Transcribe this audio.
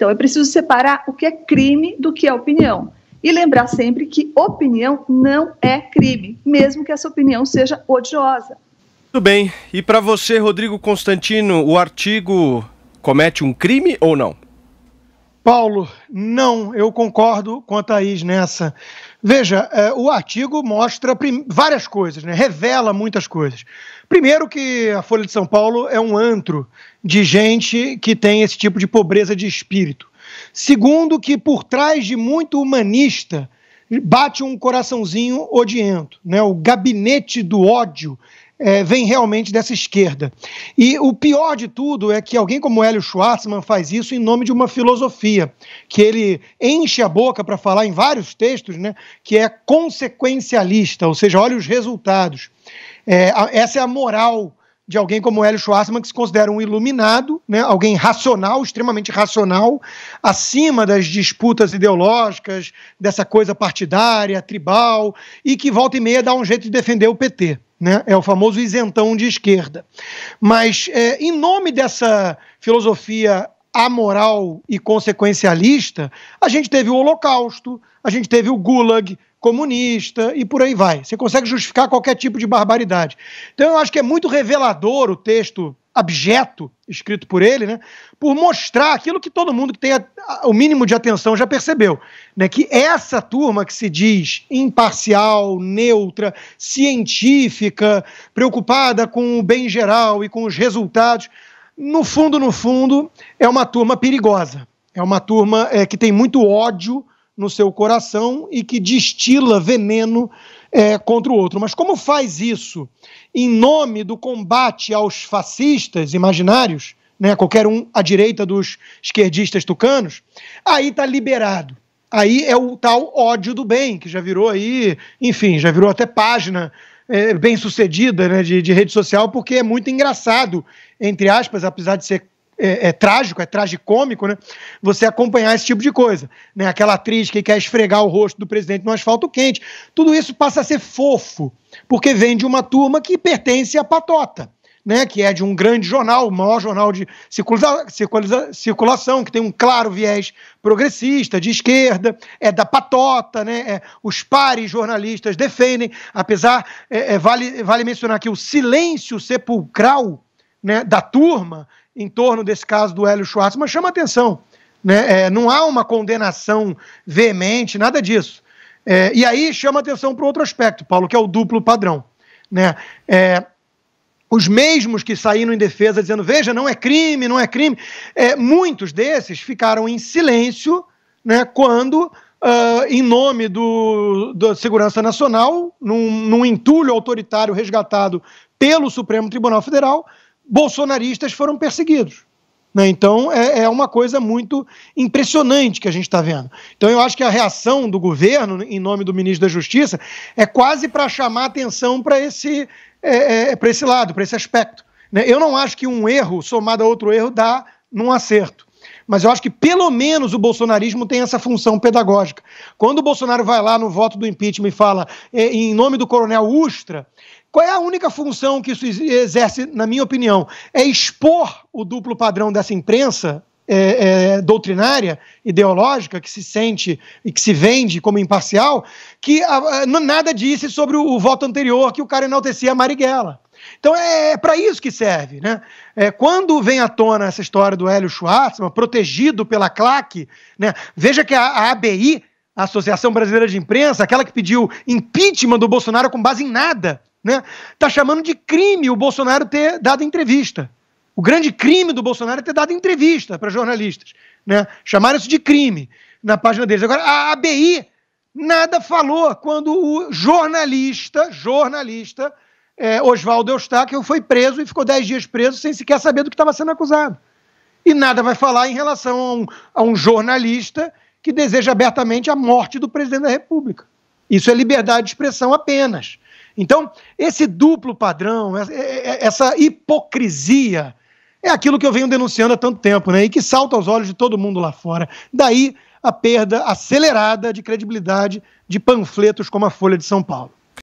Então, é preciso separar o que é crime do que é opinião. E lembrar sempre que opinião não é crime, mesmo que essa opinião seja odiosa. Tudo bem. E para você, Rodrigo Constantino, o artigo comete um crime ou não? Paulo, não, eu concordo com a Thaís nessa. Veja, é, o artigo mostra várias coisas, né? revela muitas coisas. Primeiro, que a Folha de São Paulo é um antro de gente que tem esse tipo de pobreza de espírito. Segundo, que por trás de muito humanista bate um coraçãozinho odiento. Né? O gabinete do ódio é, vem realmente dessa esquerda. E o pior de tudo é que alguém como Hélio schwarzman faz isso em nome de uma filosofia, que ele enche a boca para falar em vários textos, né, que é consequencialista, ou seja, olha os resultados. É, essa é a moral de alguém como Hélio Schwarzman, que se considera um iluminado, né, alguém racional, extremamente racional, acima das disputas ideológicas, dessa coisa partidária, tribal, e que volta e meia dá um jeito de defender o PT. Né? É o famoso isentão de esquerda. Mas, é, em nome dessa filosofia amoral e consequencialista, a gente teve o Holocausto, a gente teve o Gulag comunista e por aí vai. Você consegue justificar qualquer tipo de barbaridade. Então, eu acho que é muito revelador o texto abjeto escrito por ele, né, por mostrar aquilo que todo mundo que tem a, a, o mínimo de atenção já percebeu, né, que essa turma que se diz imparcial, neutra, científica, preocupada com o bem geral e com os resultados, no fundo, no fundo, é uma turma perigosa. É uma turma é, que tem muito ódio no seu coração e que destila veneno é, contra o outro. Mas como faz isso em nome do combate aos fascistas imaginários, né, qualquer um à direita dos esquerdistas tucanos, aí está liberado. Aí é o tal ódio do bem, que já virou aí, enfim, já virou até página é, bem sucedida né, de, de rede social, porque é muito engraçado, entre aspas, apesar de ser é, é, é trágico, é tragicômico, né? Você acompanhar esse tipo de coisa. Né? Aquela atriz que quer esfregar o rosto do presidente no asfalto quente. Tudo isso passa a ser fofo, porque vem de uma turma que pertence à patota. Né, que é de um grande jornal, o maior jornal de circula circula circulação, que tem um claro viés progressista, de esquerda, é da patota, né, é, os pares jornalistas defendem, apesar, é, é, vale, vale mencionar que o silêncio sepulcral né, da turma em torno desse caso do Hélio Schwartzman chama atenção. Né? É, não há uma condenação veemente, nada disso. É, e aí chama atenção para outro aspecto, Paulo, que é o duplo padrão. Né? É, os mesmos que saíram em defesa dizendo, veja, não é crime, não é crime, é, muitos desses ficaram em silêncio né, quando, uh, em nome do, da Segurança Nacional, num, num entulho autoritário resgatado pelo Supremo Tribunal Federal, bolsonaristas foram perseguidos. Né? Então é, é, uma coisa muito impressionante que a gente está vendo. Então eu acho que a reação do governo, em nome do ministro da Justiça, é quase para chamar atenção para esse, é, é, esse lado, para esse aspecto. Né? Eu não acho que um erro somado a outro erro dá num acerto. Mas eu acho que pelo menos o bolsonarismo tem essa função pedagógica. Quando o Bolsonaro vai lá no voto do impeachment e fala é, em nome do coronel Ustra, qual é a única função que isso exerce, na minha opinião? É expor o duplo padrão dessa imprensa é, é, doutrinária, ideológica, que se sente e que se vende como imparcial, que a, ah, a, ah, nada disse sobre o, o, voto anterior que o cara enaltecia a Marighella. Então é, é para isso que serve. Né? É, quando vem à tona essa história do Hélio Schwartzman, protegido pela CLAC, né? veja que a, a ABI, a Associação Brasileira de Imprensa, aquela que pediu impeachment do Bolsonaro com base em nada, né? Tá chamando de crime o Bolsonaro ter dado entrevista. O grande crime do Bolsonaro é ter dado entrevista para jornalistas. Né? Chamaram isso de crime na página deles. Agora, a ABI nada falou quando o jornalista, jornalista, é, Oswaldo Eustáquio foi preso e ficou 10 dias preso sem sequer saber do que estava sendo acusado. E nada vai falar em relação a um, a um jornalista que deseja abertamente a morte do presidente da República. Isso é liberdade de expressão apenas. Então, esse duplo padrão, é, é, é, essa hipocrisia, é aquilo que eu venho denunciando há tanto tempo, né? E que salta aos olhos de todo mundo lá fora. Daí a perda acelerada de credibilidade de panfletos como a Folha de São Paulo.